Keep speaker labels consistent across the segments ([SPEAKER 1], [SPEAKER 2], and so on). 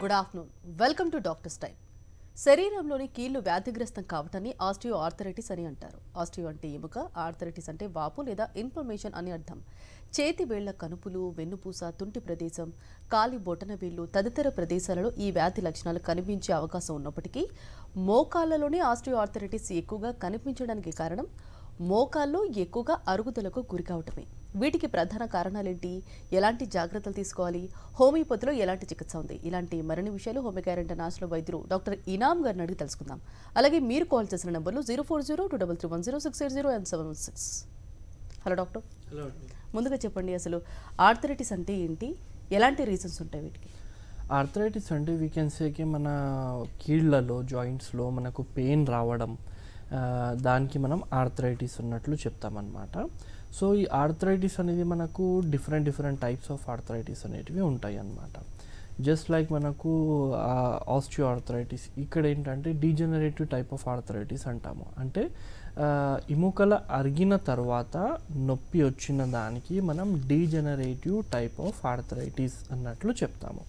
[SPEAKER 1] good afternoon welcome to doctors time శరీరంలోని కీళ్లు వ్యాధిగ్రస్తం కావటాన్ని osteo arthritis అని అంటారు ఆస్టియో అంటే ఎముక ఆర్థరైటిస్ అంటే వాపు లేదా ఇన్ఫ్లమేషన్ అని అర్థం చేతి వేళ్ల కనుపులు వెన్నుపూస తుంటి ప్రదేశం కాలి బొటన వేళ్ళు తదితర ప్రదేశాలలో ఈ వ్యాధి లక్షణాలు కనిపించే అవకాశం ఉన్నప్పటికీ మోకాళ్లలోనే ఆస్టియో ఆర్థరైటిస్ ఎక్కువగా కనిపించడానికి కారణం మోకాల్లో ఎక్కువగా అరుగుదలకు గురికావటమే వీటికి ప్రధాన కారణాలేంటి ఎలాంటి జాగ్రత్తలు తీసుకోవాలి హోమియోపతిలో ఎలాంటి చికిత్స ఉంది ఇలాంటి మరిన్ని విషయాలు హోమియో గ్యారెంటీ వైద్యులు డాక్టర్ ఇనామ్ గారిని అడిగి తెలుసుకుందాం అలాగే మీరు కాల్ చేసిన నెంబర్లు zero four zero two double three one zero six eight zero and seven one six hello doctor hello ముందుగా చెప్పండి అసలు ఆర్థరైటిస్ అంటే ఏంటి ఎలాంటి రీజన్స్ ఉంటాయి వీటికి
[SPEAKER 2] ఆర్థరైటిస్ అంటే వీ కెన్ సేకి మన కీళ్లలో జాయింట్స్లో మనకు పెయిన్ రావడం దానికి మనం ఆర్థరైటిస్ ఉన్నట్లు చెప్తామన్నమాట సో ఈ ఆర్థరైటిస్ అనేది మనకు different different types of arthritis అనేటివి ఉంటాయి అన్నమాట జస్ట్ లైక్ మనకు ఆస్ట్రియో ఆర్థరైటిస్ ఇక్కడ ఏంటంటే డీజనరేటివ్ టైప్ ఆఫ్ ఆర్థరైటిస్ అంటాము అంటే ఎముకల అరిగిన తర్వాత నొప్పి వచ్చిన దానికి మనం డీజనరేటివ్ టైప్ ఆఫ్ ఆర్థరైటిస్ అన్నట్లు చెప్తాము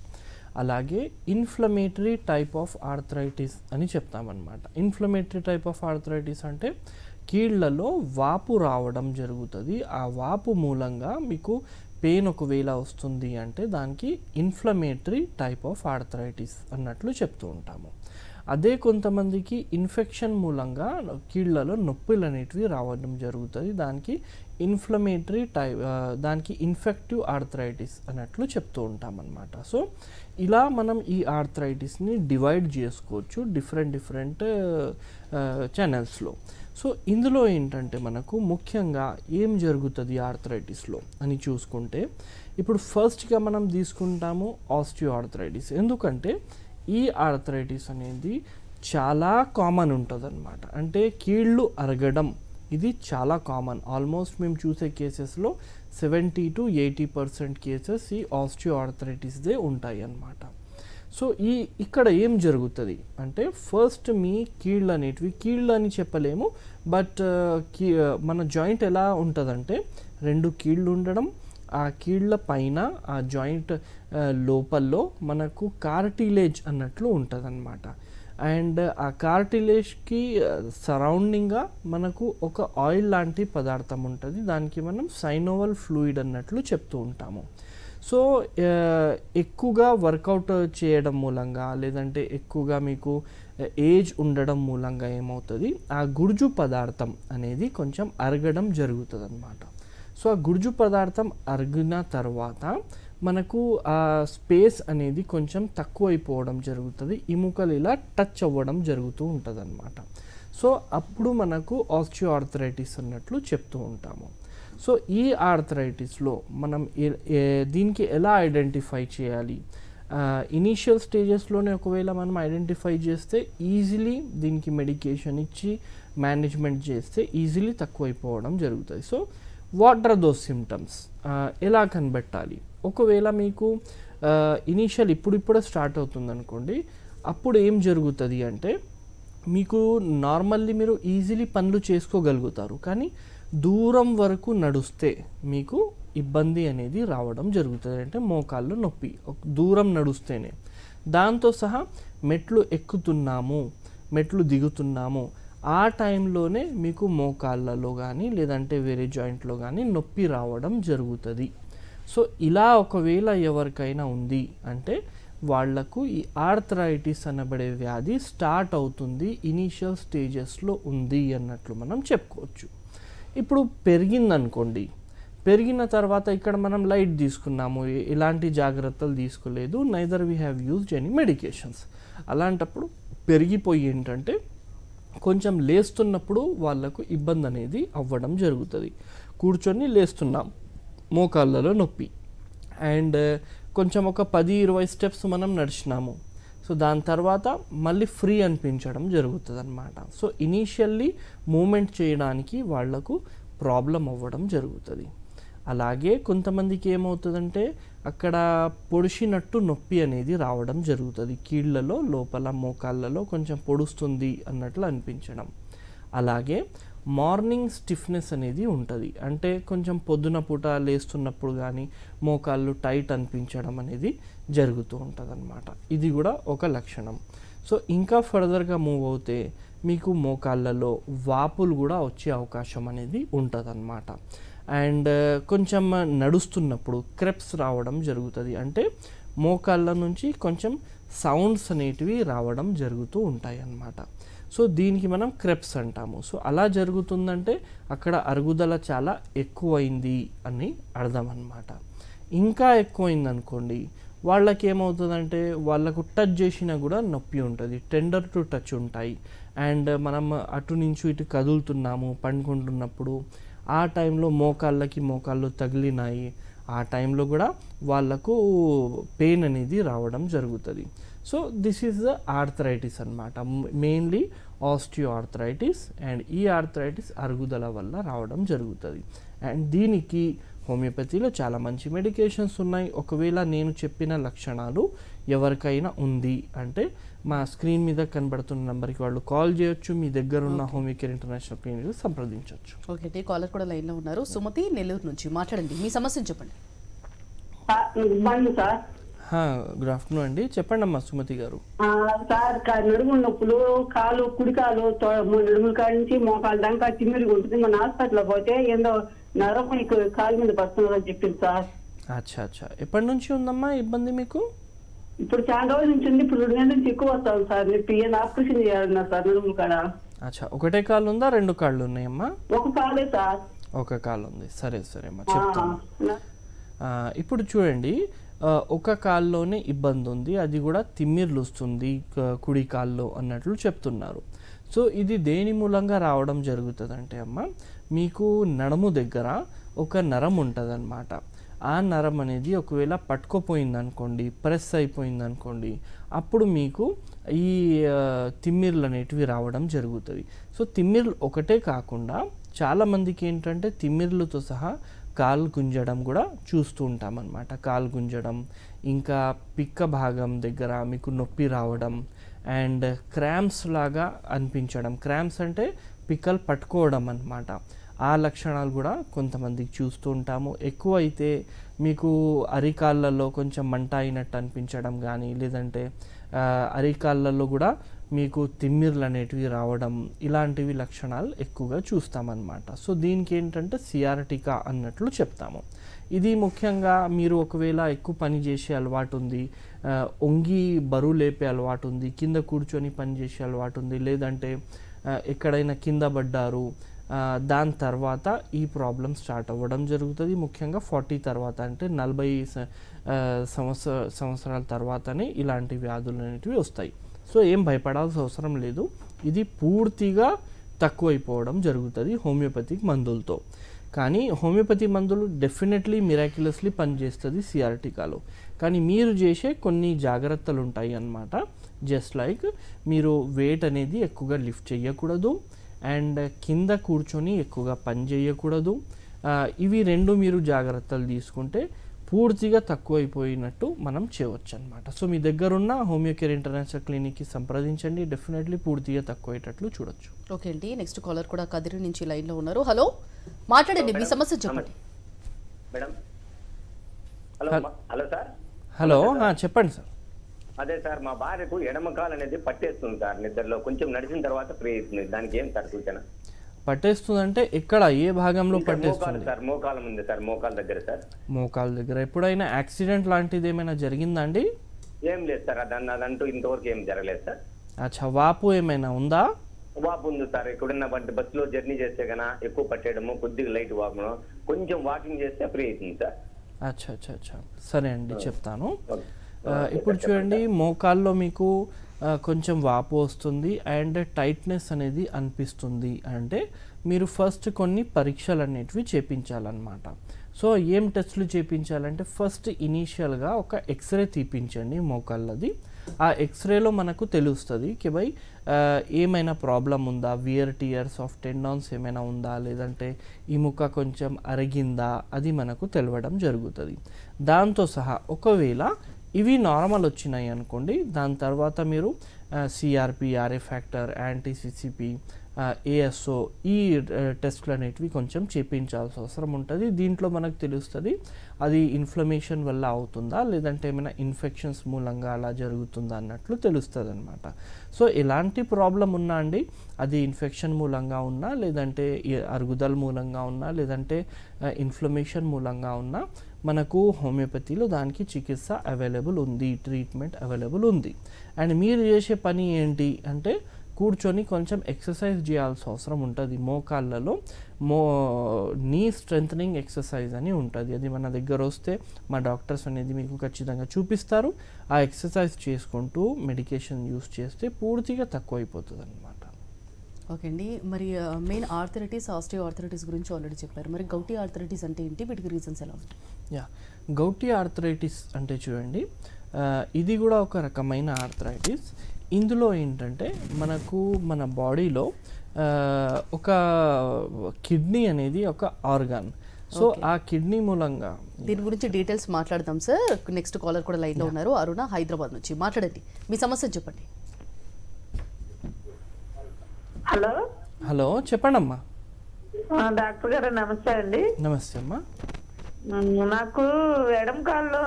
[SPEAKER 2] అలాగే ఇన్ఫ్లమేటరీ టైప్ ఆఫ్ ఆర్థరైటిస్ అని చెప్తామన్నమాట ఇన్ఫ్లమేటరీ టైప్ ఆఫ్ ఆర్థరైటిస్ అంటే కీళ్లలో వాపు రావడం జరుగుతుంది ఆ వాపు మూలంగా మీకు పెయిన్ ఒకవేళ వస్తుంది అంటే దానికి ఇన్ఫ్లమేటరీ టైప్ ఆఫ్ ఆర్థరైటిస్ అన్నట్లు చెప్తూ ఉంటాము అదే కొంతమందికి ఇన్ఫెక్షన్ మూలంగా కీళ్లలో నొప్పులు అనేటివి రావడం జరుగుతుంది దానికి ఇన్ఫ్లమేటరీ టైప్ దానికి ఇన్ఫెక్టివ్ ఆర్థరైటిస్ అన్నట్లు చెప్తూ ఉంటామన్నమాట సో ఇలా మనం ఈ ఆర్థరైటిస్ని డివైడ్ చేసుకోవచ్చు డిఫరెంట్ డిఫరెంట్ ఛానల్స్లో సో ఇందులో ఏంటంటే మనకు ముఖ్యంగా ఏం జరుగుతుంది ఆర్థరైటిస్లో అని చూసుకుంటే ఇప్పుడు ఫస్ట్గా మనం తీసుకుంటాము ఆస్టియో ఆర్థరైటిస్ ఎందుకంటే ఈ ఆర్థరైటిస్ అనేది చాలా కామన్ ఉంటుంది అనమాట అంటే కీళ్ళు అరగడం ఇది చాలా కామన్ ఆల్మోస్ట్ మేము చూసే కేసెస్లో seventy to eighty percent cases ఈ ఆస్టియో ఆర్థరైటిస్దే ఉంటాయి అన్నమాట సో ఈ ఇక్కడ ఏం జరుగుతుంది అంటే ఫస్ట్ మీ కీళ్ళు అనేటివి కీళ్ళు అని చెప్పలేము బట్ uh, కీ uh, మన జాయింట్ ఎలా ఉంటుందంటే రెండు కీళ్ళు ఉండడం ఆ కీళ్ళ పైన ఆ జాయింట్ uh, లోపల్లో మనకు కార్టిలేజ్ అన్నట్లు ఉంటుంది అనమాట అండ్ ఆ కార్టిలేజ్కి సరౌండింగ్గా మనకు ఒక ఆయిల్ లాంటి పదార్థం ఉంటుంది దానికి మనం సైనోవల్ ఫ్లూయిడ్ అన్నట్లు చెప్తూ ఉంటాము సో ఎక్కువగా వర్కౌట్ చేయడం మూలంగా లేదంటే ఎక్కువగా మీకు ఏజ్ ఉండడం మూలంగా ఏమవుతుంది ఆ గుర్జు పదార్థం అనేది కొంచెం అరగడం జరుగుతుంది అనమాట సో ఆ గుర్జు పదార్థం అరిగిన తర్వాత మనకు ఆ స్పేస్ అనేది కొంచెం తక్కువైపోవడం జరుగుతుంది ఎముకలు ఇలా టచ్ అవ్వడం జరుగుతూ ఉంటుంది అనమాట సో అప్పుడు మనకు ఆర్థరైటిస్ అన్నట్లు చెప్తూ ఉంటాము సో ఈ ఆర్థరైటిస్లో మనం దీనికి ఎలా ఐడెంటిఫై చేయాలి ఇనీషియల్ స్టేజెస్లోనే ఒకవేళ మనం ఐడెంటిఫై చేస్తే ఈజీలీ దీనికి మెడికేషన్ ఇచ్చి మేనేజ్మెంట్ చేస్తే ఈజీలీ తక్కువైపోవడం జరుగుతుంది so what are those symptoms ఎలా కనిపెట్టాలి ఒకవేళ మీకు ఇనీషియల్ ఇప్పుడిప్పుడే స్టార్ట్ అవుతుంది అనుకోండి అప్పుడు ఏం జరుగుతుంది అంటే మీకు నార్మల్లీ మీరు ఈజీలీ పనులు చేసుకోగలుగుతారు కానీ దూరం వరకు నడుస్తే మీకు ఇబ్బంది అనేది రావడం జరుగుతుంది అంటే మోకాళ్ళు నొప్పి దూరం నడుస్తేనే దాంతో సహా మెట్లు ఎక్కుతున్నాము మెట్లు దిగుతున్నాము ఆ టైంలోనే మీకు మోకాళ్ళలో కానీ లేదంటే వేరే జాయింట్లో కానీ నొప్పి రావడం జరుగుతుంది సో ఇలా ఒకవేళ ఎవరికైనా ఉంది అంటే వాళ్లకు ఈ ఆర్థరైటిస్ అనబడే వ్యాధి స్టార్ట్ అవుతుంది ఇనీషియల్ స్టేజెస్లో ఉంది అన్నట్లు మనం చెప్పుకోవచ్చు ఇప్పుడు పెరిగిందనుకోండి పెరిగిన తర్వాత ఇక్కడ మనం లైట్ తీసుకున్నాము ఎలాంటి జాగ్రత్తలు తీసుకోలేదు neither we have used any medications అలాంటప్పుడు పెరిగిపోయి ఏంటంటే కొంచెం లేస్తున్నప్పుడు వాళ్ళకు ఇబ్బంది అనేది అవ్వడం జరుగుతుంది కూర్చొని లేస్తున్నాం మోకాళ్ళలో నొప్పి అండ్ కొంచెం ఒక పది ఇరవై స్టెప్స్ మనం నడిచినాము సో దాని తర్వాత మళ్ళీ ఫ్రీ అనిపించడం జరుగుతుంది అనమాట సో ఇనీషియల్లీ మూమెంట్ చేయడానికి వాళ్లకు ప్రాబ్లం అవ్వడం జరుగుతుంది అలాగే కొంతమందికి ఏమవుతుందంటే అక్కడ పొడిచినట్టు నొప్పి అనేది రావడం జరుగుతుంది కీళ్లలో లోపల మోకాళ్ళలో కొంచెం పొడుస్తుంది అన్నట్లు అనిపించడం అలాగే మార్నింగ్ స్టిఫ్నెస్ అనేది ఉంటుంది అంటే కొంచెం పొద్దున పూట లేస్తున్నప్పుడు కానీ మోకాళ్ళు టైట్ అనిపించడం అనేది జరుగుతూ ఉంటుందన్నమాట ఇది కూడా ఒక లక్షణం సో ఇంకా ఫర్దర్గా మూవ్ అవుతే మీకు మోకాళ్ళలో వాపులు కూడా వచ్చే అవకాశం అనేది ఉంటుందన్నమాట అండ్ కొంచెం నడుస్తున్నప్పుడు క్రెప్స్ రావడం జరుగుతుంది అంటే మోకాళ్ళ నుంచి కొంచెం సౌండ్స్ అనేటివి రావడం జరుగుతూ ఉంటాయి అన్నమాట సో దీనికి మనం క్రెప్స్ అంటాము సో అలా జరుగుతుందంటే అక్కడ అరుగుదల చాలా ఎక్కువైంది అని అర్థం అన్నమాట ఇంకా ఎక్కువైంది అనుకోండి వాళ్ళకి ఏమవుతుందంటే వాళ్ళకు టచ్ చేసినా కూడా నొప్పి ఉంటుంది టెండర్ టు టచ్ ఉంటాయి అండ్ మనం అటు నుంచి ఇటు కదులుతున్నాము పండుకుంటున్నప్పుడు ఆ టైంలో మోకాళ్ళకి మోకాళ్ళు తగిలినాయి ఆ టైంలో కూడా వాళ్ళకు పెయిన్ అనేది రావడం జరుగుతుంది so this is the arthritis అనమాట మెయిన్లీ ఆస్టియో ఆర్థరైటిస్ అండ్ ఈ ఆర్థరైటిస్ అరుగుదల వల్ల రావడం జరుగుతుంది అండ్ దీనికి హోమియోపతిలో చాలా మంచి మెడికేషన్స్ ఉన్నాయి ఒకవేళ నేను చెప్పిన లక్షణాలు ఎవరికైనా ఉంది అంటే మా స్క్రీన్ మీద కనబడుతున్న నెంబర్కి వాళ్ళు కాల్ చేయొచ్చు మీ దగ్గర ఉన్న హోమియో కేర్ ఇంటర్నేషనల్ క్లినిక్ సంప్రదించవచ్చు
[SPEAKER 1] ఓకే కాలర్ కూడా లైన్లో ఉన్నారు సుమతి నెల్లూరు నుంచి మాట్లాడండి మీ సమస్యను చెప్పండి
[SPEAKER 2] గుడ్ ఆఫ్టర్నూన్ అండి చెప్పండి అమ్మా సుమతి గారు
[SPEAKER 1] సార్ నడుము నొప్పులు కాలు కుడి కాలు కాడి
[SPEAKER 2] నుంచి మోకాలు దాకా తిమ్మిరిగా ఉంటుంది మన హాస్పిటల్ పోతే ఏందో నరం నీకు కాలు మీద పడుతున్నదని చెప్పింది సార్ అచ్చా అచ్చా ఎప్పటి నుంచి ఉందమ్మా ఇబ్బంది మీకు ఇప్పుడు చాలా రోజుల నుంచి ఉంది ఇప్పుడు రెండు నెలల నుంచి ఎక్కువ వస్తాను సార్ నేను పిఎన్ ఆపరేషన్ చేయాలన్నా సార్ నడుము కాడ అచ్చా ఒకటే కాళ్ళు ఉందా రెండు కాళ్ళు ఉన్నాయమ్మా ఒక కాలే సార్ ఒక కాలు ఉంది సరే సరే అమ్మా చెప్తాను ఇప్పుడు చూడండి ఒక కాల్లోనే ఇబ్బంది ఉంది అది కూడా తిమ్మిర్లు వస్తుంది కుడి కాల్లో అన్నట్లు చెప్తున్నారు సో ఇది దేని మూలంగా రావడం జరుగుతుంది అంటే అమ్మ మీకు నడము దగ్గర ఒక నరం ఉంటుందన్నమాట ఆ నరం అనేది ఒకవేళ పట్టుకోపోయింది అనుకోండి ప్రెస్ అయిపోయింది అనుకోండి అప్పుడు మీకు ఈ తిమ్మిర్లు అనేటివి రావడం జరుగుతుంది సో తిమ్మిర్లు ఒకటే కాకుండా చాలామందికి ఏంటంటే తిమ్మిర్లతో సహా కాలు గుంజడం కూడా చూస్తూ ఉంటాం అనమాట కాలు గుంజడం ఇంకా పిక్క భాగం దగ్గర మీకు నొప్పి రావడం అండ్ క్రామ్స్ లాగా అనిపించడం క్రామ్స్ అంటే పిక్కలు పట్టుకోవడం అనమాట ఆ లక్షణాలు కూడా కొంతమందికి చూస్తూ ఉంటాము ఎక్కువ అయితే మీకు అరికాళ్ళల్లో కొంచెం మంట అయినట్టు అనిపించడం కానీ లేదంటే అరికాళ్ళల్లో కూడా మీకు తిమ్మిర్లు అనేటివి రావడం ఇలాంటివి లక్షణాలు ఎక్కువగా చూస్తామన్నమాట సో దీనికి ఏంటంటే సిఆర్టికా అన్నట్లు చెప్తాము ఇది ముఖ్యంగా మీరు ఒకవేళ ఎక్కువ పని చేసే అలవాటు ఉంది ఒంగి బరువు లేపే అలవాటు ఉంది కింద కూర్చొని పని చేసే అలవాటు ఉంది లేదంటే ఎక్కడైనా కింద పడ్డారు దాని తర్వాత ఈ ప్రాబ్లం స్టార్ట్ అవ్వడం జరుగుతుంది ముఖ్యంగా ఫార్టీ తర్వాత అంటే నలభై సంవత్సర సంవత్సరాల తర్వాతనే ఇలాంటి వ్యాధులు అనేటివి వస్తాయి సో ఏం భయపడాల్సిన అవసరం లేదు ఇది పూర్తిగా తక్కువైపోవడం జరుగుతుంది హోమియోపతిక్ మందులతో కానీ హోమియోపతి మందులు డెఫినెట్లీ మిరాక్యులస్లీ పనిచేస్తుంది సిఆర్టికాలో కానీ మీరు చేసే కొన్ని జాగ్రత్తలు ఉంటాయి అన్నమాట జస్ట్ లైక్ మీరు వెయిట్ అనేది ఎక్కువగా లిఫ్ట్ చేయకూడదు అండ్ కింద కూర్చొని ఎక్కువగా పని చేయకూడదు ఇవి రెండు మీరు జాగ్రత్తలు తీసుకుంటే పూర్తిగా తక్కువైపోయినట్టు మనం చేయవచ్చు అనమాట సో మీ దగ్గరున్న హోమియోకేర్ ఇంటర్నేషనల్ క్లినిక్కి సంప్రదించండి డెఫినెట్లీ పూర్తిగా తక్కువైనట్లు చూడొచ్చు
[SPEAKER 1] ఓకే అండి నెక్స్ట్ కాలర్ కూడా కదిరి నుంచి లైన్లో ఉన్నారు హలో మాట్లాడండి మీ సమస్య చెప్పండి
[SPEAKER 2] madam hello hello sir hello చెప్పండి సార్ అదే సార్ మా భార్యకు ఎడమకాలు అనేది పట్టేస్తుంది సార్ నిద్రలో కొంచెం నడిచిన తర్వాత ఫ్రీ అవుతుంది దానికి ఏం సార్ సూచన పట్టేస్తుంది అంటే ఎక్కడ ఏ భాగంలో పట్టేస్తుంది సార్ మోకాల ఉంది సార్ మోకాల దగ్గర సార్ మోకాల దగ్గర ఎప్పుడైనా యాక్సిడెంట్ లాంటిది ఏమైనా జరిగిందండి ఏం లేదు సార్ అదన్న అదంటూ ఇంతవరకు ఏం జరగలేదు సార్ అచ్చా వాపు ఏమైనా ఉందా వాపు ఉంది సార్ ఎక్కడున్న బస్సులో జర్నీ చేస్తే గన ఎక్కువ పట్టేయడము కొద్దిగా లైట్ వాపడం కొంచెం వాకింగ్ చేస్తే ఫ్రీ అవుతుంది సార్ అచ్చా అచ్చా అచ్చా సరే అండి చెప్తాను ఇప్పుడు చూడండి మోకాల్లో మీకు కొంచెం వాపు వస్తుంది అండ్ టైట్నెస్ అనేది అనిపిస్తుంది అంటే మీరు ఫస్ట్ కొన్ని పరీక్షలు అనేటివి చేపించాలన్నమాట సో ఏం టెస్టులు చేపించాలంటే ఫస్ట్ ఇనీషియల్గా ఒక ఎక్స్రే తీపించండి మోకాళ్ళది ఆ ఎక్స్రేలో మనకు తెలుస్తుంది కి బై ఏమైనా ప్రాబ్లం ఉందా వియర్ టియర్స్ ఆఫ్ టెండాన్స్ ఏమైనా ఉందా లేదంటే ఈ ముక్క కొంచెం అరిగిందా అది మనకు తెలవడం జరుగుతుంది దాంతో సహా ఒకవేళ ఇవి నార్మల్ వచ్చినాయి అనుకోండి దాని తర్వాత మీరు CRP RA factor anti CCP ASO ఈ టెస్ట్లు అనేటివి కొంచెం చేపించాల్సిన అవసరం ఉంటుంది దీంట్లో మనకు తెలుస్తుంది అది ఇన్ఫ్లమేషన్ వల్ల అవుతుందా లేదంటే ఏమైనా ఇన్ఫెక్షన్స్ మూలంగా అలా జరుగుతుందా అన్నట్లు తెలుస్తుంది అనమాట సో ఎలాంటి ప్రాబ్లం ఉన్నా అండి అది ఇన్ఫెక్షన్ మూలంగా ఉన్నా లేదంటే అరుగుదల మూలంగా ఉన్నా లేదంటే ఇన్ఫ్లమేషన్ మూలంగా ఉన్నా మనకు హోమియోపతిలో దానికి చికిత్స అవైలబుల్ ఉంది ట్రీట్మెంట్ అవైలబుల్ ఉంది అండ్ మీరు చేసే పని ఏంటి అంటే కూర్చొని కొంచెం ఎక్సర్సైజ్ చేయాల్సిన అవసరం ఉంటుంది మోకాళ్ళలో మో నీ స్ట్రెంథనింగ్ ఎక్సర్సైజ్ అని ఉంటుంది అది మన దగ్గర వస్తే మా డాక్టర్స్ అనేది మీకు ఖచ్చితంగా చూపిస్తారు ఆ ఎక్సర్సైజ్ చేసుకుంటూ మెడికేషన్ యూస్ చేస్తే పూర్తిగా తక్కువ అయిపోతుంది అనమాట
[SPEAKER 1] ఓకే అండి మరి మెయిన్ ఆర్థరైటిస్ ఆస్ట్రియో ఆర్థరైటిస్ గురించి ఆల్రెడీ చెప్పారు మరి గౌటీ ఆర్థరైటీస్ అంటే ఏంటి వీటికి రీజన్స్ ఎలా ఉంటాయి
[SPEAKER 2] యా గౌటీ ఆర్థరైటిస్ అంటే చూడండి ఇది కూడా ఒక రకమైన ఆర్థరైటిస్ ఇందులో ఏంటంటే మనకు మన బాడీలో ఒక కిడ్నీ అనేది ఒక ఆర్గాన్ సో ఆ కిడ్నీ మూలంగా దీని
[SPEAKER 1] గురించి డీటెయిల్స్ మాట్లాడదాం సార్ నెక్స్ట్ కాలర్ కూడా లైన్లో ఉన్నారు అరుణ హైదరాబాద్ నుంచి మాట్లాడండి మీ సమస్య చెప్పండి
[SPEAKER 2] హలో హలో చెప్పండి అమ్మా
[SPEAKER 1] డాక్టర్ గారు నమస్తే అండి నమస్తే అమ్మా నాకు ఎడమ కాల్లో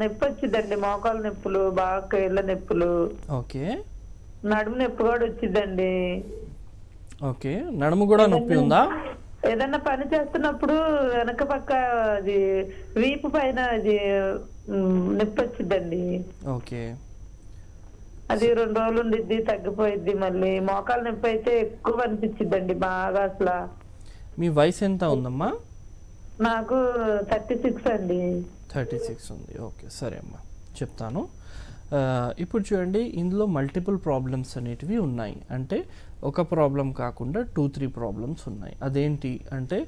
[SPEAKER 1] నొప్పి వచ్చిందండి మోకాలు నొప్పులు బాగా కేళ్ళ నొప్పులు ఓకే నడుము నొప్పి కూడా వచ్చిందండి
[SPEAKER 2] ఓకే నడుము కూడా నొప్పి ఉందా
[SPEAKER 1] ఏదన్నా పని చేస్తున్నప్పుడు వెనక పక్క అది వీపు పైన అది నొప్పి వచ్చిందండి ఓకే అది రెండు రోజులు ఉండిద్ది తగ్గిపోయిద్ది మళ్ళీ మోకాలు నొప్పి అయితే ఎక్కువ అనిపించిద్దండి
[SPEAKER 2] బాగా అసలు మీ వయసు ఎంత ఉందమ్మా
[SPEAKER 1] నాకు థర్టీ సిక్స్ అండి
[SPEAKER 2] థర్టీ సిక్స్ ఉంది ఓకే సరే అమ్మా చెప్తాను ఇప్పుడు చూడండి ఇందులో మల్టిపుల్ ప్రాబ్లమ్స్ అనేటివి ఉన్నాయి అంటే ఒక ప్రాబ్లం కాకుండా టూ త్రీ ప్రాబ్లమ్స్ ఉన్నాయి అదేంటి అంటే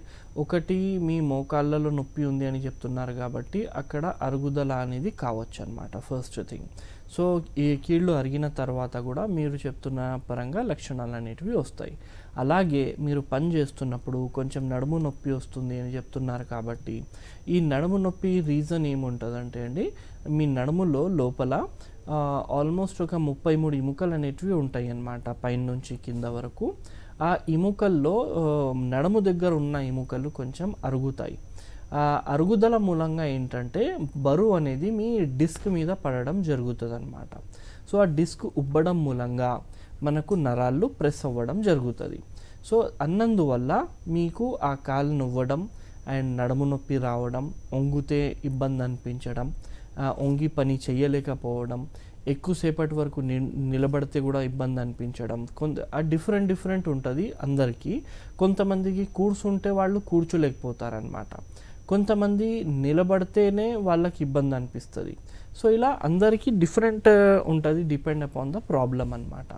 [SPEAKER 2] ఒకటి మీ మోకాళ్ళలో నొప్పి ఉంది అని చెప్తున్నారు కాబట్టి అక్కడ అరుగుదల అనేది కావచ్చు అనమాట ఫస్ట్ థింగ్ సో ఈ కీళ్ళు అరిగిన తర్వాత కూడా మీరు చెప్తున్న పరంగా లక్షణాలు అనేటివి వస్తాయి అలాగే మీరు పని చేస్తున్నప్పుడు కొంచెం నడుము నొప్పి వస్తుంది అని చెప్తున్నారు కాబట్టి ఈ నడుము నొప్పి రీజన్ ఏముంటుందంటే అండి మీ నడుములో లోపల ఆల్మోస్ట్ ఒక ముప్పై మూడు ఇముకలు అనేటివి ఉంటాయి అన్నమాట పైన నుంచి కింద వరకు ఆ ఇముకల్లో నడుము దగ్గర ఉన్న ఎముకలు కొంచెం అరుగుతాయి ఆ అరుగుదల మూలంగా ఏంటంటే బరువు అనేది మీ డిస్క్ మీద పడడం జరుగుతుంది అన్నమాట సో ఆ డిస్క్ ఉబ్బడం మూలంగా మనకు నరాళ్ళు ప్రెస్ అవ్వడం జరుగుతుంది సో అన్నందువల్ల మీకు ఆ కాలు నొవ్వడం అండ్ నడుము నొప్పి రావడం ఒంగితే ఇబ్బంది అనిపించడం ఒంగి పని చేయలేకపోవడం ఎక్కువసేపటి వరకు ని నిలబడితే కూడా ఇబ్బంది అనిపించడం కొంత ఆ డిఫరెంట్ డిఫరెంట్ ఉంటుంది అందరికీ కొంతమందికి కూర్చుంటే వాళ్ళు కూర్చోలేకపోతారనమాట కొంతమంది నిలబడితేనే వాళ్ళకి ఇబ్బంది అనిపిస్తుంది సో ఇలా అందరికీ డిఫరెంట్ ఉంటుంది డిపెండ్ అపాన్ ద ప్రాబ్లం అనమాట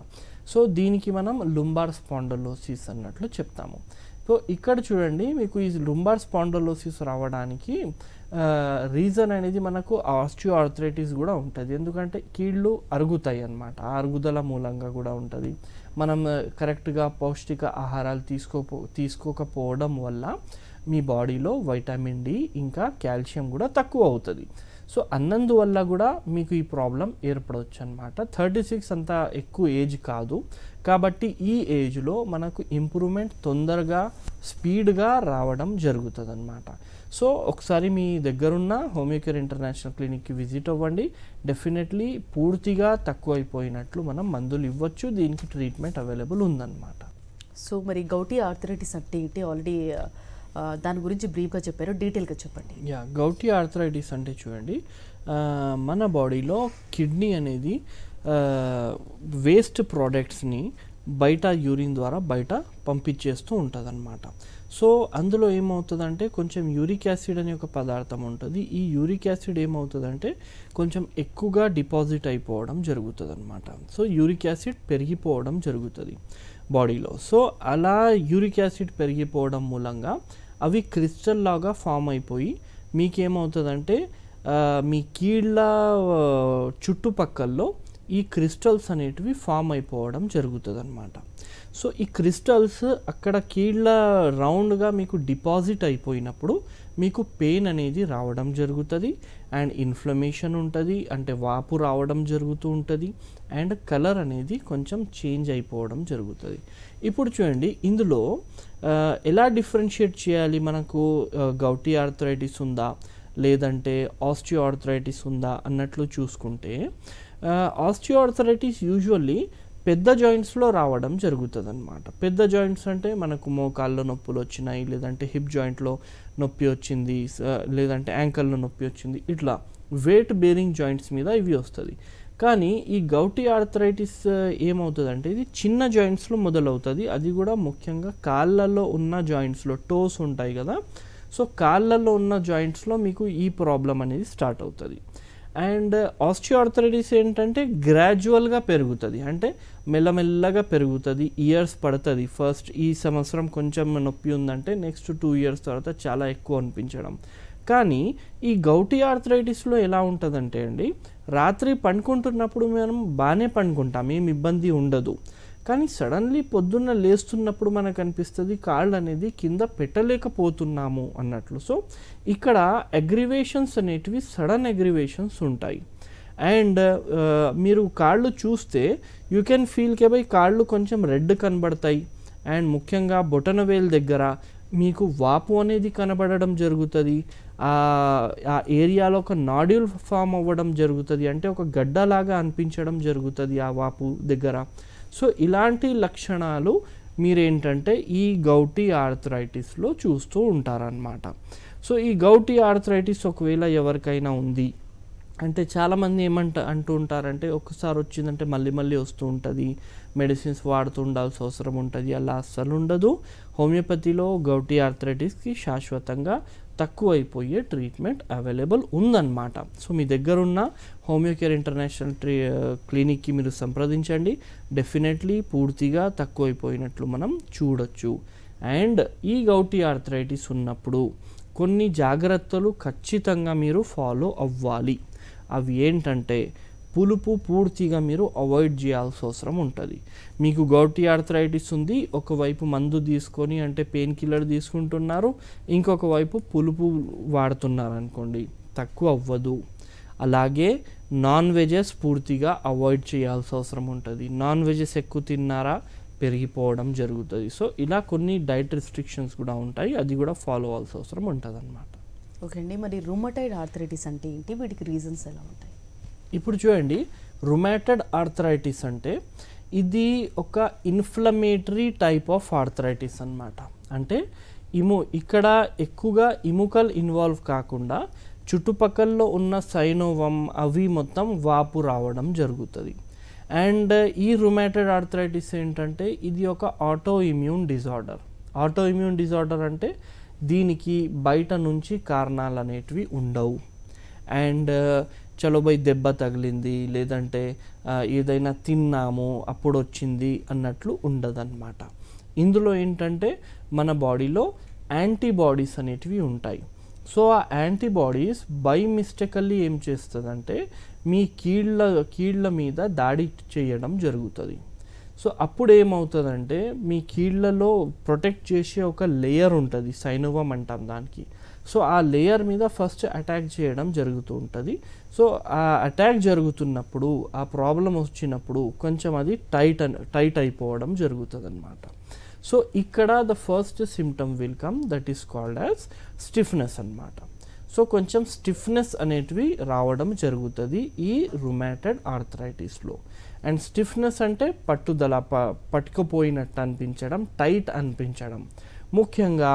[SPEAKER 2] సో దీనికి మనం లుంబార్ స్పాండలోసిస్ అన్నట్లు చెప్తాము సో ఇక్కడ చూడండి మీకు ఈ లుంబార్ స్పాండలోసిస్ రావడానికి రీజన్ అనేది మనకు ఆస్టియో ఆర్థరైటిస్ కూడా ఉంటుంది ఎందుకంటే కీళ్ళు అరుగుతాయి అన్నమాట ఆ అరుగుదల మూలంగా కూడా ఉంటుంది మనం కరెక్ట్గా పౌష్టిక ఆహారాలు తీసుకోపో తీసుకోకపోవడం వల్ల మీ బాడీలో వైటమిన్ డి ఇంకా కాల్షియం కూడా తక్కువ అవుతుంది సో అన్నందువల్ల కూడా మీకు ఈ ప్రాబ్లం ఏర్పడవచ్చు అనమాట థర్టీ సిక్స్ అంత ఎక్కువ ఏజ్ కాదు కాబట్టి ఈ ఏజ్లో మనకు ఇంప్రూవ్మెంట్ తొందరగా స్పీడ్గా రావడం జరుగుతుంది అనమాట సో ఒకసారి మీ దగ్గరున్న హోమియోకేర్ ఇంటర్నేషనల్ క్లినిక్కి విజిట్ అవ్వండి డెఫినెట్లీ పూర్తిగా తక్కువైపోయినట్లు మనం మందులు ఇవ్వచ్చు దీనికి ట్రీట్మెంట్ అవైలబుల్ ఉందన్నమాట
[SPEAKER 1] సో మరి గౌటీ ఆర్థరైటిస్ అంటే ఏంటి ఆల్రెడీ దాని గురించి బ్రీఫ్గా చెప్పారు డీటెయిల్గా చెప్పండి
[SPEAKER 2] యా గౌటి ఆర్థరైటిస్ అంటే చూడండి మన బాడీలో కిడ్నీ అనేది వేస్ట్ ప్రోడక్ట్స్ని బయట యూరిన్ ద్వారా బయట పంపించేస్తూ ఉంటుంది అనమాట సో అందులో ఏమవుతుందంటే కొంచెం యూరిక్ యాసిడ్ అనే ఒక పదార్థం ఉంటుంది ఈ యూరిక్ యాసిడ్ ఏమవుతుందంటే కొంచెం ఎక్కువగా డిపాజిట్ అయిపోవడం జరుగుతుంది అనమాట సో యూరిక్ యాసిడ్ పెరిగిపోవడం జరుగుతుంది బాడీలో సో అలా యూరిక్ యాసిడ్ పెరిగిపోవడం మూలంగా అవి క్రిస్టల్ లాగా ఫామ్ అయిపోయి మీకేమవుతుందంటే మీ కీళ్ళ చుట్టుపక్కల్లో ఈ క్రిస్టల్స్ అనేటివి ఫామ్ అయిపోవడం జరుగుతుంది అనమాట సో ఈ క్రిస్టల్స్ అక్కడ కీళ్ళ రౌండ్గా మీకు డిపాజిట్ అయిపోయినప్పుడు మీకు పెయిన్ అనేది రావడం జరుగుతుంది అండ్ ఇన్ఫ్లమేషన్ ఉంటుంది అంటే వాపు రావడం జరుగుతూ ఉంటుంది అండ్ కలర్ అనేది కొంచెం చేంజ్ అయిపోవడం జరుగుతుంది ఇప్పుడు చూడండి ఇందులో ఎలా డిఫరెన్షియేట్ చేయాలి మనకు గౌటీ ఆర్థరైటిస్ ఉందా లేదంటే ఆస్టియో ఆర్థరైటిస్ ఉందా అన్నట్లు చూసుకుంటే ఆస్టియో ఆర్థరైటిస్ యూజువల్లీ పెద్ద జాయింట్స్లో రావడం జరుగుతుంది అనమాట పెద్ద జాయింట్స్ అంటే మనకు మోకాల్లో నొప్పులు వచ్చినాయి లేదంటే హిప్ జాయింట్లో నొప్పి వచ్చింది లేదంటే యాంకల్లో నొప్పి వచ్చింది ఇట్లా వెయిట్ బేరింగ్ జాయింట్స్ మీద ఇవి వస్తుంది కానీ ఈ గౌటీ ఆర్థరైటిస్ ఏమవుతుందంటే ఇది చిన్న జాయింట్స్లో మొదలవుతుంది అది కూడా ముఖ్యంగా కాళ్ళల్లో ఉన్న జాయింట్స్లో టోస్ ఉంటాయి కదా సో కాళ్ళల్లో ఉన్న జాయింట్స్లో మీకు ఈ ప్రాబ్లం అనేది స్టార్ట్ అవుతుంది అండ్ ఆర్థరైటిస్ ఏంటంటే గ్రాడ్యువల్గా పెరుగుతుంది అంటే మెల్లమెల్లగా పెరుగుతుంది ఇయర్స్ పడుతుంది ఫస్ట్ ఈ సంవత్సరం కొంచెం నొప్పి ఉందంటే నెక్స్ట్ టూ ఇయర్స్ తర్వాత చాలా ఎక్కువ అనిపించడం కానీ ఈ గౌటి ఆర్థరైటిస్లో ఎలా ఉంటుందంటే అండి రాత్రి పండుకుంటున్నప్పుడు మనం బాగానే పండుకుంటాం ఏం ఇబ్బంది ఉండదు కానీ సడన్లీ పొద్దున్న లేస్తున్నప్పుడు మనకు అనిపిస్తుంది కాళ్ళు అనేది కింద పెట్టలేకపోతున్నాము అన్నట్లు సో ఇక్కడ అగ్రివేషన్స్ అనేటివి సడన్ అగ్రివేషన్స్ ఉంటాయి అండ్ మీరు కాళ్ళు చూస్తే యూ కెన్ ఫీల్ కే బై కాళ్ళు కొంచెం రెడ్ కనబడతాయి అండ్ ముఖ్యంగా బొటనవేల్ దగ్గర మీకు వాపు అనేది కనబడడం జరుగుతుంది ఆ ఏరియాలో ఒక నాడ్యూల్ ఫామ్ అవ్వడం జరుగుతుంది అంటే ఒక గడ్డలాగా అనిపించడం జరుగుతుంది ఆ వాపు దగ్గర సో ఇలాంటి లక్షణాలు మీరేంటంటే ఈ గౌటీ ఆర్థరైటిస్లో చూస్తూ ఉంటారనమాట సో ఈ గౌటీ ఆర్థరైటిస్ ఒకవేళ ఎవరికైనా ఉంది అంటే చాలామంది ఏమంట అంటూ ఉంటారంటే ఒక్కసారి వచ్చిందంటే మళ్ళీ మళ్ళీ వస్తూ ఉంటుంది మెడిసిన్స్ వాడుతూ ఉండాల్సిన అవసరం ఉంటుంది అలా అస్సలు ఉండదు హోమియోపతిలో గౌటీ ఆర్థరైటిస్కి శాశ్వతంగా తక్కువైపోయే ట్రీట్మెంట్ అవైలబుల్ ఉందన్నమాట సో మీ దగ్గర ఉన్న హోమియోకేర్ ఇంటర్నేషనల్ ట్రీ క్లినిక్కి మీరు సంప్రదించండి డెఫినెట్లీ పూర్తిగా తక్కువైపోయినట్లు మనం చూడొచ్చు అండ్ ఈ గౌటీ ఆర్థరైటిస్ ఉన్నప్పుడు కొన్ని జాగ్రత్తలు ఖచ్చితంగా మీరు ఫాలో అవ్వాలి అవి ఏంటంటే పులుపు పూర్తిగా మీరు అవాయిడ్ చేయాల్సిన అవసరం ఉంటుంది మీకు గౌటీ ఆర్థరైటిస్ ఉంది ఒకవైపు మందు తీసుకొని అంటే పెయిన్ కిల్లర్ తీసుకుంటున్నారు ఇంకొక వైపు పులుపు వాడుతున్నారు అనుకోండి తక్కువ అవ్వదు అలాగే నాన్ వెజెస్ పూర్తిగా అవాయిడ్ చేయాల్సిన అవసరం ఉంటుంది నాన్ వెజెస్ ఎక్కువ తిన్నారా పెరిగిపోవడం జరుగుతుంది సో ఇలా కొన్ని డైట్ రిస్ట్రిక్షన్స్ కూడా ఉంటాయి అది కూడా ఫాలో అవ్వాల్సిన అవసరం ఉంటుంది అన్నమాట
[SPEAKER 1] ఓకే అండి మరి రుమటైడ్ ఆర్థరైటిస్ అంటే ఏంటి వీటికి రీజన్స్ ఎలా ఉంటాయి
[SPEAKER 2] ఇప్పుడు చూడండి రుమాటైడ్ ఆర్థరైటిస్ అంటే ఇది ఒక ఇన్ఫ్లమేటరీ టైప్ ఆఫ్ ఆర్థరైటిస్ అనమాట అంటే ఇము ఇక్కడ ఎక్కువగా ఇముకల్ ఇన్వాల్వ్ కాకుండా చుట్టుపక్కల్లో ఉన్న సైనోవం అవి మొత్తం వాపు రావడం జరుగుతుంది అండ్ ఈ రుమాటెడ్ ఆర్థరైటిస్ ఏంటంటే ఇది ఒక autoimmune disorder autoimmune disorder అంటే దీనికి బయట నుంచి కారణాలు అనేటివి ఉండవు అండ్ చలో దెబ్బ తగిలింది లేదంటే ఏదైనా తిన్నాము అప్పుడు వచ్చింది అన్నట్లు ఉండదన్నమాట ఇందులో ఏంటంటే మన బాడీలో యాంటీబాడీస్ అనేటివి ఉంటాయి సో ఆ యాంటీబాడీస్ బై మిస్టేకల్లీ ఏం చేస్తుందంటే మీ కీళ్ళ కీళ్ళ మీద దాడి చేయడం జరుగుతుంది సో అప్పుడు ఏమవుతుందంటే మీ కీళ్ళలో ప్రొటెక్ట్ చేసే ఒక లేయర్ ఉంటుంది సైనోవం అంటాం దానికి సో ఆ లేయర్ మీద ఫస్ట్ అటాక్ చేయడం జరుగుతూ ఉంటుంది సో ఆ అటాక్ జరుగుతున్నప్పుడు ఆ ప్రాబ్లం వచ్చినప్పుడు కొంచెం అది టైట్ టైట్ అయిపోవడం జరుగుతుంది అనమాట సో ఇక్కడ the first symptom will come that is called as stiffness అనమాట సో కొంచెం స్టిఫ్నెస్ అనేటివి రావడం జరుగుతుంది ఈ రుమాటెడ్ ఆర్థరైటిస్లో అండ్ స్టిఫ్నెస్ అంటే పట్టుదల ప పట్టుకుపోయినట్టు అనిపించడం టైట్ అనిపించడం ముఖ్యంగా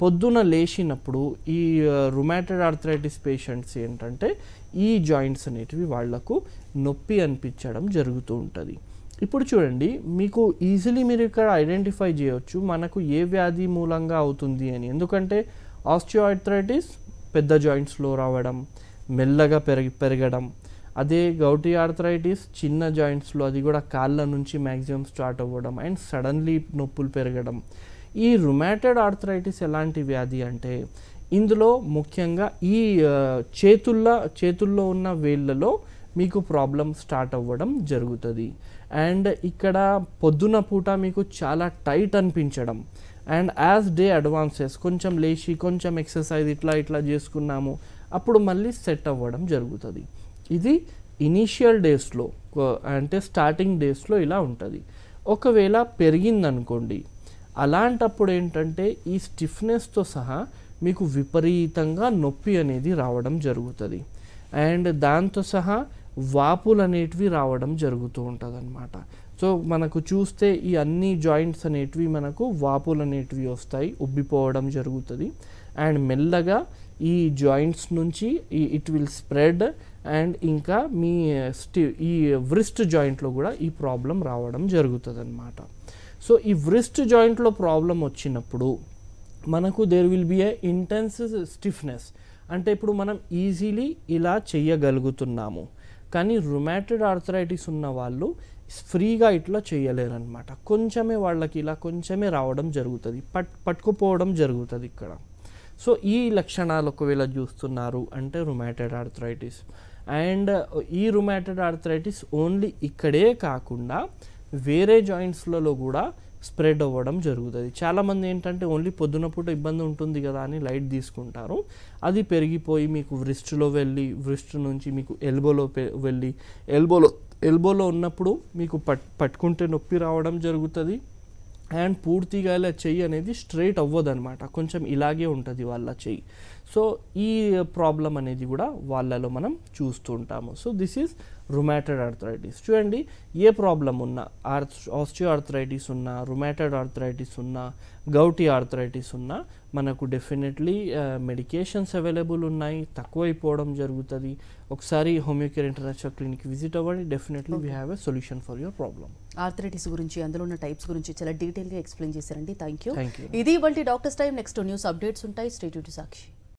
[SPEAKER 2] పొద్దున లేచినప్పుడు ఈ రుమాటెడ్ ఆర్థరైటిస్ పేషెంట్స్ ఏంటంటే ఈ జాయింట్స్ అనేటివి వాళ్లకు నొప్పి అనిపించడం జరుగుతూ ఉంటుంది ఇప్పుడు చూడండి మీకు ఈజీలీ మీరు ఇక్కడ ఐడెంటిఫై చేయవచ్చు మనకు ఏ వ్యాధి మూలంగా అవుతుంది అని ఎందుకంటే ఆస్టియోఆర్థరైటిస్ పెద్ద జాయింట్స్లో రావడం మెల్లగా పెరిగి పెరగడం అదే గౌటీ ఆర్థరైటిస్ చిన్న జాయింట్స్లో అది కూడా కాళ్ళ నుంచి మ్యాక్సిమం స్టార్ట్ అవ్వడం అండ్ సడన్లీ నొప్పులు పెరగడం ఈ రుమాటెడ్ ఆర్థరైటిస్ ఎలాంటి వ్యాధి అంటే ఇందులో ముఖ్యంగా ఈ చేతుల్లో చేతుల్లో ఉన్న వేళ్ళలో మీకు ప్రాబ్లం స్టార్ట్ అవ్వడం జరుగుతుంది అండ్ ఇక్కడ పొద్దున పూట మీకు చాలా టైట్ అనిపించడం అండ్ యాజ్ డే అడ్వాన్సెస్ కొంచెం లేచి కొంచెం ఎక్సర్సైజ్ ఇట్లా ఇట్లా చేసుకున్నాము అప్పుడు మళ్ళీ సెట్ అవ్వడం జరుగుతుంది ఇది ఇనీషియల్ డేస్లో అంటే స్టార్టింగ్ డేస్లో ఇలా ఉంటుంది ఒకవేళ పెరిగిందనుకోండి అలాంటప్పుడు ఏంటంటే ఈ స్టిఫ్నెస్తో సహా మీకు విపరీతంగా నొప్పి అనేది రావడం జరుగుతుంది అండ్ దాంతో సహా వాపులు అనేటివి రావడం జరుగుతూ ఉంటుంది అనమాట సో మనకు చూస్తే ఈ అన్ని జాయింట్స్ అనేటివి మనకు వాపులు అనేటివి వస్తాయి ఉబ్బిపోవడం జరుగుతుంది అండ్ మెల్లగా ఈ జాయింట్స్ నుంచి ఇట్ విల్ స్ప్రెడ్ అండ్ ఇంకా మీ స్టి ఈ వ్రిస్ట్ జాయింట్లో కూడా ఈ ప్రాబ్లం రావడం జరుగుతుంది అనమాట సో ఈ వ్రిస్ట్ జాయింట్లో ప్రాబ్లం వచ్చినప్పుడు మనకు there will be a intense stiffness అంటే ఇప్పుడు మనం ఈజీలీ ఇలా చేయగలుగుతున్నాము కానీ రుమాటెడ్ ఆర్థరైటిస్ ఉన్న వాళ్ళు ఫ్రీగా ఇట్లా చేయలేరనమాట కొంచెమే వాళ్ళకి ఇలా కొంచెమే రావడం జరుగుతుంది పట్ పట్టుకుపోవడం జరుగుతుంది ఇక్కడ సో ఈ లక్షణాలు ఒకవేళ చూస్తున్నారు అంటే రుమాటెడ్ ఆర్థరైటిస్ అండ్ ఈ రుమాటెడ్ ఆర్థరైటిస్ ఓన్లీ ఇక్కడే కాకుండా వేరే జాయింట్స్లలో కూడా స్ప్రెడ్ అవ్వడం జరుగుతుంది చాలామంది ఏంటంటే ఓన్లీ పొద్దున పూట ఇబ్బంది ఉంటుంది కదా అని లైట్ తీసుకుంటారు అది పెరిగిపోయి మీకు వృష్టిలో వెళ్ళి వృష్టి నుంచి మీకు ఎల్బోలో వెళ్ళి ఎల్బోలో ఎల్బోలో ఉన్నప్పుడు మీకు పట్ పట్టుకుంటే నొప్పి రావడం జరుగుతుంది అండ్ పూర్తిగా ఇలా చెయ్యి అనేది స్ట్రైట్ అవ్వదనమాట కొంచెం ఇలాగే ఉంటుంది వాళ్ళ చెయ్యి సో ఈ ప్రాబ్లం అనేది కూడా వాళ్ళలో మనం చూస్తుంటాము so this is rheumatoid arthritis చూడండి ఏ ప్రాబ్లం ఉన్నా ఆర్ ఆస్టియో ఆర్థరైటిస్ ఉన్నా రుమాటెడ్ ఆర్థరైటిస్ ఉన్నా గౌటీ ఆర్థరైటిస్ ఉన్నా మనకు డెఫినెట్లీ మెడికేషన్స్ అవైలబుల్ ఉన్నాయి తక్కువైపోవడం జరుగుతుంది ఒకసారి హోమియోకేర్ ఇంటర్నేషనల్ క్లినిక్ విజిట్ అవ్వండి definitely we have a solution for your problem
[SPEAKER 1] arthritis గురించి అందులో ఉన్న టైప్స్ గురించి చాలా డీటెయిల్గా ఎక్స్ప్లెయిన్ చేశారండి థ్యాంక్ యూ ఇది వంటి doctors time next news updates stay tuned స్టేట్యూట్ సాక్షి